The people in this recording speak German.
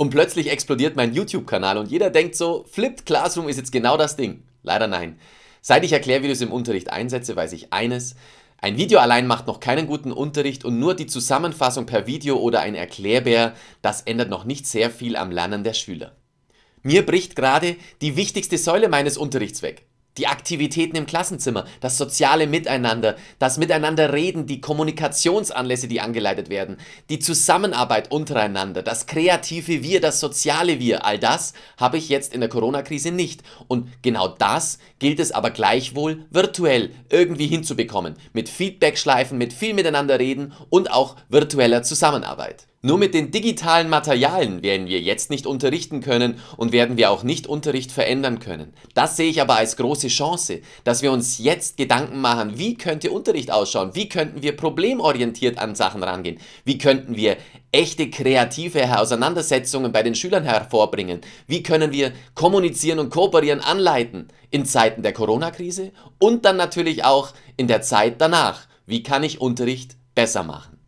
Und plötzlich explodiert mein YouTube-Kanal und jeder denkt so, Flipped Classroom ist jetzt genau das Ding. Leider nein. Seit ich Erklärvideos im Unterricht einsetze, weiß ich eines. Ein Video allein macht noch keinen guten Unterricht und nur die Zusammenfassung per Video oder ein Erklärbär, das ändert noch nicht sehr viel am Lernen der Schüler. Mir bricht gerade die wichtigste Säule meines Unterrichts weg die Aktivitäten im Klassenzimmer, das soziale Miteinander, das Miteinanderreden, die Kommunikationsanlässe, die angeleitet werden, die Zusammenarbeit untereinander, das kreative Wir, das soziale Wir, all das habe ich jetzt in der Corona-Krise nicht. Und genau das gilt es aber gleichwohl virtuell irgendwie hinzubekommen, mit Feedback schleifen, mit viel miteinander reden und auch virtueller Zusammenarbeit. Nur mit den digitalen Materialien werden wir jetzt nicht unterrichten können und werden wir auch nicht Unterricht verändern können. Das sehe ich aber als große Chance, dass wir uns jetzt Gedanken machen, wie könnte Unterricht ausschauen, wie könnten wir problemorientiert an Sachen rangehen, wie könnten wir echte kreative Auseinandersetzungen bei den Schülern hervorbringen, wie können wir kommunizieren und kooperieren anleiten in Zeiten der Corona-Krise und dann natürlich auch in der Zeit danach. Wie kann ich Unterricht besser machen?